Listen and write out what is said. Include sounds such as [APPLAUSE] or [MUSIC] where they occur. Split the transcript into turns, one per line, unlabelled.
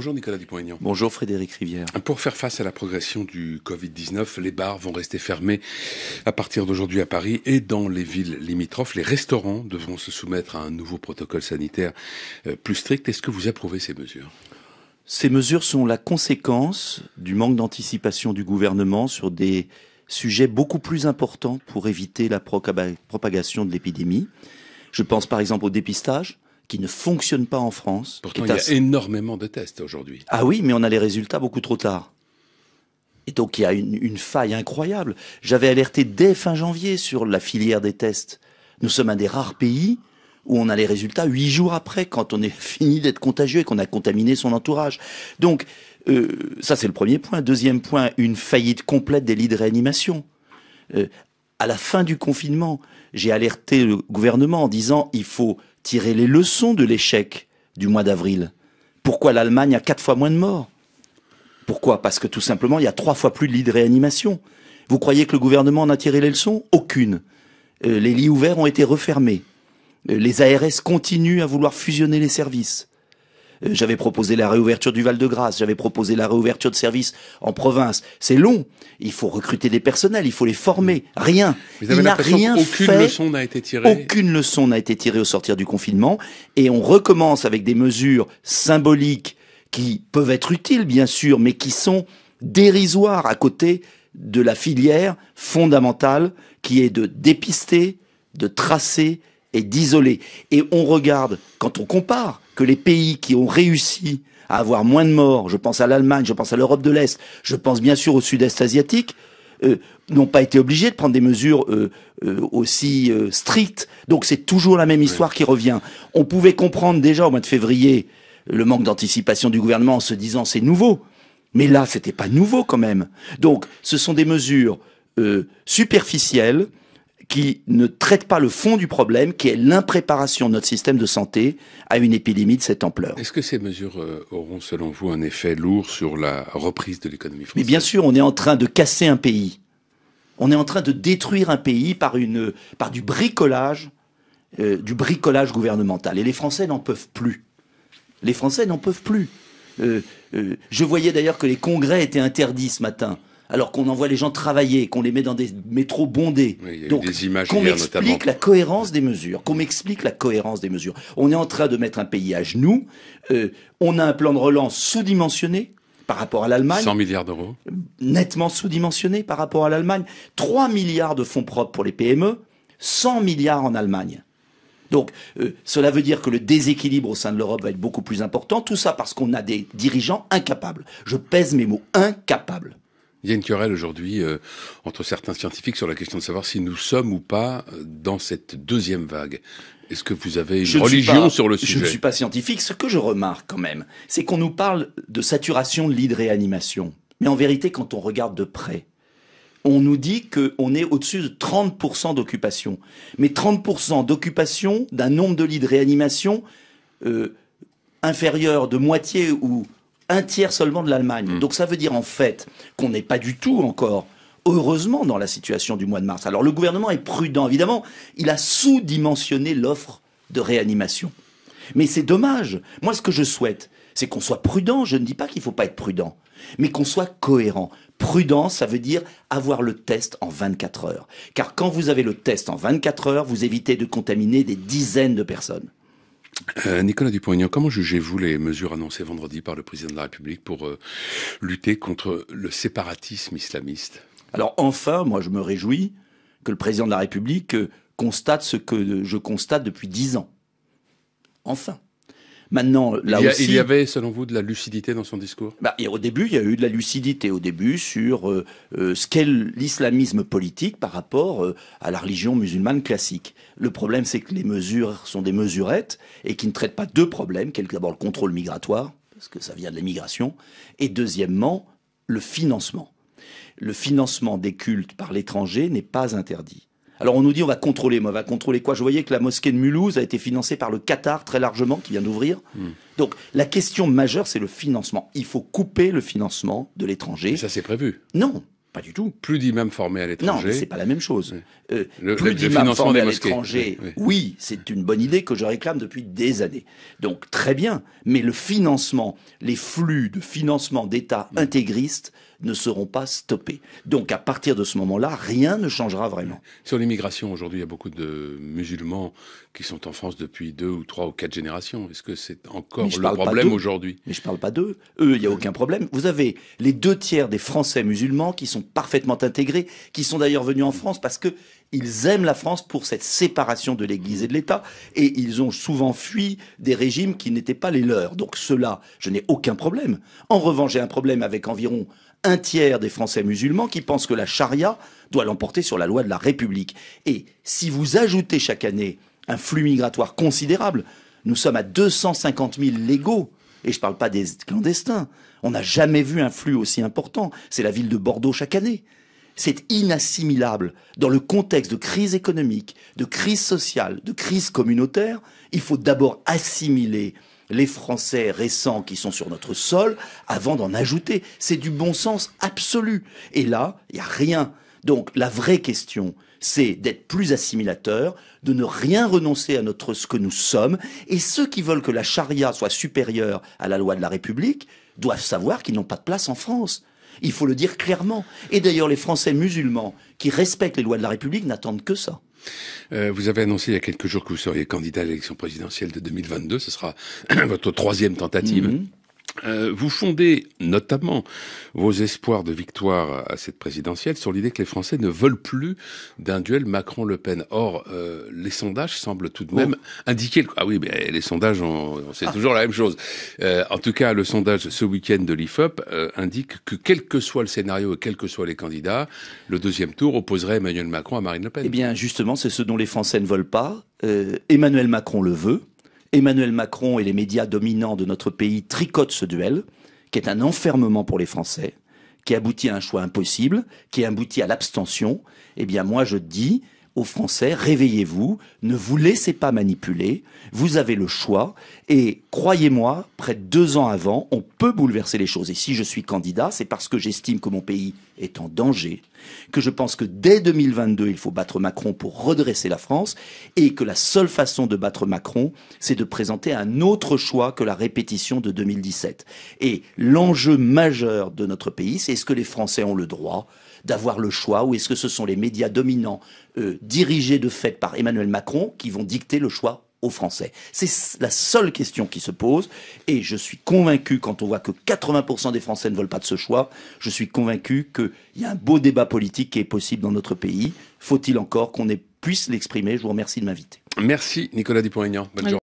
Bonjour Nicolas Dupont-Aignan. Bonjour Frédéric Rivière. Pour faire face à la progression du Covid-19, les bars vont rester fermés à partir d'aujourd'hui à Paris et dans les villes limitrophes. Les restaurants devront se soumettre à un nouveau protocole sanitaire euh, plus strict. Est-ce que vous approuvez ces mesures
Ces mesures sont la conséquence du manque d'anticipation du gouvernement sur des sujets beaucoup plus importants pour éviter la propagation de l'épidémie. Je pense par exemple au dépistage qui ne fonctionne pas en France. Pourtant, il y a énormément de tests aujourd'hui. Ah oui, mais on a les résultats beaucoup trop tard. Et donc, il y a une, faille incroyable. J'avais alerté dès fin janvier sur la filière des tests. Nous sommes un des rares pays où on a les résultats huit jours après, quand on est [LAUGHS] fini d'être contagieux et qu'on a contaminé son entourage. Donc, euh, ça, c'est le premier point. Deuxième point, une faillite complète des lits de réanimation. Euh, à la fin du confinement, j'ai alerté le gouvernement en disant il faut tirer les leçons de l'échec du mois d'avril. Pourquoi l'Allemagne a quatre fois moins de morts Pourquoi Parce que tout simplement, il y a trois fois plus de lits de réanimation. Vous croyez que le gouvernement en a tiré les leçons Aucune. Euh, les lits ouverts ont été refermés. Euh, les ARS continuent à vouloir fusionner les services. Euh, j'avais proposé la réouverture du Val-de-Grâce, j'avais proposé la réouverture de services en province. C'est long. Il faut recruter des personnels, il faut les former. Rien. rien aucune leçon
n'a été tirée.
Aucune leçon n'a été tirée au sortir du confinement. Et on recommence avec des mesures symboliques qui peuvent être utiles, bien sûr, mais qui sont dérisoires à côté de la filière fondamentale qui est de dépister, de tracer et d'isoler. Et on regarde, quand on compare que les pays qui ont réussi à avoir moins de morts, je pense à l'Allemagne, je pense à l'Europe de l'Est, je pense bien sûr au sud-est asiatique, euh, n'ont pas été obligés de prendre des mesures euh, euh, aussi strictes. Donc c'est toujours la même histoire qui revient. On pouvait comprendre déjà au mois de février le manque d'anticipation du gouvernement en se disant c'est nouveau. Mais là, c'était pas nouveau quand même. Donc ce sont des mesures superficielles qui ne traite pas le fond du problème, qui est l'impréparation de notre système de santé à une épidémie de cette ampleur. Est-ce que ces mesures euh, auront, selon vous, un effet lourd sur la reprise de l'économie française Mais bien sûr, on est en train de casser un pays. On est en train de détruire un pays par, du bricolage, euh, du bricolage gouvernemental. Et les Français n'en peuvent plus. Les Français n'en peuvent plus. Euh, je voyais d'ailleurs que les congrès étaient interdits ce matin alors qu'on envoie les gens travailler, qu'on les met dans des métros bondés. Donc, qu'on m'explique la cohérence des mesures, qu'on m'explique la cohérence des mesures. On est en train de mettre un pays à genoux. Euh, on a un plan de relance sous-dimensionné par rapport à l'Allemagne. 100 milliards d'euros. Nettement sous-dimensionné par rapport à l'Allemagne. 3 milliards de fonds propres pour les PME, 100 milliards en Allemagne. Donc, euh, cela veut dire que le déséquilibre au sein de l'Europe va être beaucoup plus important. Tout ça parce qu'on a des dirigeants incapables. Je pèse mes mots, incapables. Il y a une querelle aujourd'hui euh,
entre certains scientifiques sur la question de savoir si nous sommes ou pas dans cette deuxième vague.
Est-ce que vous avez une religion sur le sujet Je ne suis pas scientifique. Ce que je remarque quand même, c'est qu'on nous parle de saturation de lits de réanimation. Mais en vérité, quand on regarde de près, on nous dit qu'on est au-dessus de 30% d'occupation. Mais 30% d'occupation d'un nombre de lits de réanimation euh, inférieur de moitié ou un tiers seulement de l'Allemagne. Mm. Donc ça veut dire en fait qu'on n'est pas du tout encore heureusement dans la situation du mois de mars. Alors le gouvernement est prudent, évidemment, il a sous-dimensionné l'offre de réanimation. Mais c'est dommage. Moi, ce que je souhaite, c'est qu'on soit prudent. Je ne dis pas qu'il ne faut pas être prudent, mais qu'on soit cohérent. Prudent, ça veut dire avoir le test en 24 heures. Car quand vous avez le test en 24 heures, vous évitez de contaminer des dizaines de personnes.
Euh, Nicolas Dupont-Aignan, comment jugez-vous les mesures annoncées vendredi par le président
de la République pour euh, lutter contre le séparatisme islamiste Alors enfin, moi je me réjouis que le président de la République euh, constate ce que je constate depuis dix ans. Enfin. Maintenant, là il aussi. Il y
avait, selon vous, de la lucidité
dans son discours bah, et Au début, il y a eu de la lucidité, au début, sur euh, euh, ce qu'est l'islamisme politique par rapport euh, à la religion musulmane classique. Le problème, c'est que les mesures sont des mesurettes et qui ne traitent pas deux problèmes, Quelque d'abord le contrôle migratoire, parce que ça vient de l'immigration, et deuxièmement, le financement. Le financement des cultes par l'étranger n'est pas interdit. Alors on nous dit on va contrôler, mais on va contrôler quoi Je voyais que la mosquée de Mulhouse a été financée par le Qatar très largement, qui vient d'ouvrir. Hmm. Donc la question majeure, c'est le financement. Il faut couper le financement de l'étranger. Ça c'est prévu Non, pas du tout. Plus d'imams formés à l'étranger. Non, c'est pas la même chose. Euh, plus d'imams formés à l'étranger, oui c'est une bonne idée que je réclame depuis des années. Donc très bien, mais le financement, les flux de financement d'États hmm. intégristes, ne seront pas stoppés. Donc à partir de ce moment-là, rien ne changera vraiment. Sur l'immigration, aujourd'hui, il y a beaucoup de musulmans qui sont en France depuis deux ou trois ou quatre générations. Est-ce que c'est encore le problème aujourd'hui Mais je ne parle pas d'eux. Eux, il n'y a aucun problème. Vous avez les deux tiers des Français musulmans qui sont parfaitement intégrés, qui sont d'ailleurs venus en France parce que ils aiment la France pour cette séparation de l'Église et de l'État, et ils ont souvent fui des régimes qui n'étaient pas les leurs. Donc cela, je n'ai aucun problème. En revanche, j'ai un problème avec environ un tiers des Français musulmans qui pensent que la charia doit l'emporter sur la loi de la République. Et si vous ajoutez chaque année un flux migratoire considérable, nous sommes à 250 000 légaux, et je ne parle pas des clandestins, on n'a jamais vu un flux aussi important. C'est la ville de Bordeaux chaque année. C'est inassimilable. Dans le contexte de crise économique, de crise sociale, de crise communautaire, il faut d'abord assimiler les Français récents qui sont sur notre sol avant d'en ajouter. C'est du bon sens absolu. Et là, il n'y a rien. Donc la vraie question, c'est d'être plus assimilateur, de ne rien renoncer à notre ce que nous sommes. Et ceux qui veulent que la charia soit supérieure à la loi de la République doivent savoir qu'ils n'ont pas de place en France. Il faut le dire clairement. Et d'ailleurs, les Français musulmans qui respectent les lois de la République n'attendent que ça.
Euh, vous avez annoncé il y a quelques jours que vous seriez candidat à l'élection présidentielle de 2022. Ce sera [CLEARS THROAT] votre troisième tentative. Mhm. Euh, vous fondez notamment vos espoirs de victoire à cette présidentielle sur l'idée que les Français ne veulent plus d'un duel Macron-Le Pen. Or, euh, les sondages semblent tout de même oh. indiquer... Ah oui, mais les sondages, c'est ah. toujours la même chose. Euh, en tout cas, le sondage ce week-end de l'IFOP indique que quel que soit le scénario et quels que soient les candidats, le deuxième
tour opposerait Emmanuel Macron à Marine Le Pen. Eh bien, justement, c'est ce dont les Français ne veulent pas. Emmanuel Macron le veut. Emmanuel Macron et les médias dominants de notre pays tricotent ce duel, qui est un enfermement pour les Français, qui aboutit à un choix impossible, qui aboutit à l'abstention, eh bien moi je dis, aux Français, réveillez-vous, ne vous laissez pas manipuler, vous avez le choix, et croyez-moi, près de deux ans avant, on peut bouleverser les choses. Et si je suis candidat, c'est parce que j'estime que mon pays est en danger, que je pense que dès 2022, il faut battre Macron pour redresser la France, et que la seule façon de battre Macron, c'est de présenter un autre choix que la répétition de 2017. Et l'enjeu majeur de notre pays, c'est est-ce que les Français ont le droit d'avoir le choix ou est-ce que ce sont les médias dominants euh, dirigés de fait par Emmanuel Macron qui vont dicter le choix aux Français C'est la seule question qui se pose et je suis convaincu, quand on voit que 80% des Français ne veulent pas de ce choix, je suis convaincu qu'il y a un beau débat politique qui est possible dans notre pays. Faut-il encore qu'on puisse l'exprimer Je vous remercie de m'inviter. Merci Nicolas Dupont-Aignan. Bonne